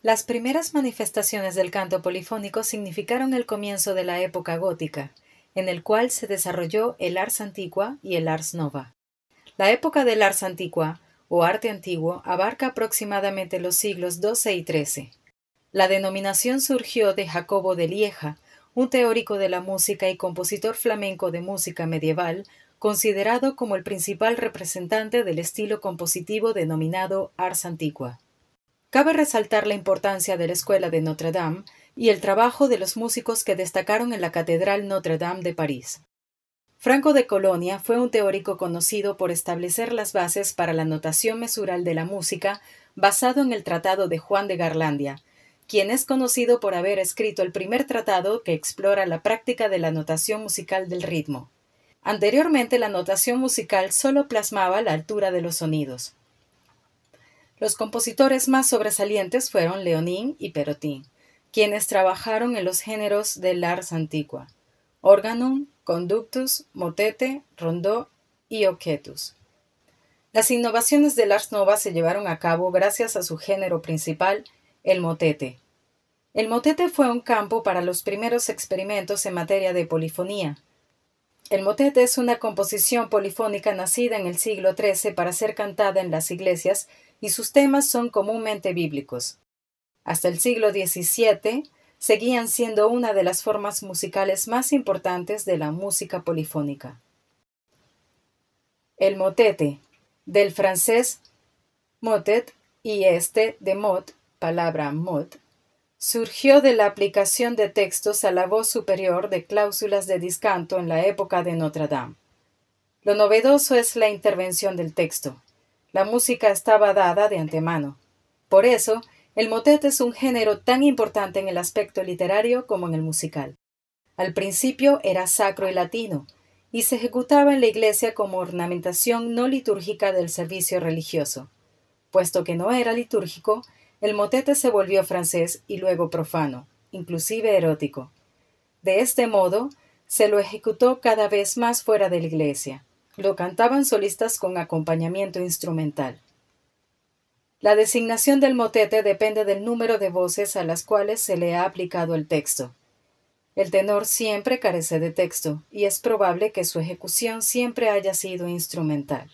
Las primeras manifestaciones del canto polifónico significaron el comienzo de la época gótica, en el cual se desarrolló el ars antigua y el ars nova. La época del ars antigua o arte antiguo abarca aproximadamente los siglos XII y XIII. La denominación surgió de Jacobo de Lieja, un teórico de la música y compositor flamenco de música medieval, considerado como el principal representante del estilo compositivo denominado ars antigua. Cabe resaltar la importancia de la Escuela de Notre Dame y el trabajo de los músicos que destacaron en la Catedral Notre Dame de París. Franco de Colonia fue un teórico conocido por establecer las bases para la notación mesural de la música basado en el Tratado de Juan de Garlandia, quien es conocido por haber escrito el primer tratado que explora la práctica de la notación musical del ritmo. Anteriormente la notación musical solo plasmaba la altura de los sonidos. Los compositores más sobresalientes fueron Leonín y Perotin, quienes trabajaron en los géneros de ars antigua, organum, conductus, motete, rondó y oquetus. Las innovaciones de ars nova se llevaron a cabo gracias a su género principal, el motete. El motete fue un campo para los primeros experimentos en materia de polifonía, el motete es una composición polifónica nacida en el siglo XIII para ser cantada en las iglesias y sus temas son comúnmente bíblicos. Hasta el siglo XVII seguían siendo una de las formas musicales más importantes de la música polifónica. El motete, del francés motet y este de mot, palabra mot, surgió de la aplicación de textos a la voz superior de cláusulas de discanto en la época de Notre Dame. Lo novedoso es la intervención del texto. La música estaba dada de antemano. Por eso, el motet es un género tan importante en el aspecto literario como en el musical. Al principio era sacro y latino, y se ejecutaba en la iglesia como ornamentación no litúrgica del servicio religioso. Puesto que no era litúrgico, el motete se volvió francés y luego profano, inclusive erótico. De este modo, se lo ejecutó cada vez más fuera de la iglesia. Lo cantaban solistas con acompañamiento instrumental. La designación del motete depende del número de voces a las cuales se le ha aplicado el texto. El tenor siempre carece de texto, y es probable que su ejecución siempre haya sido instrumental.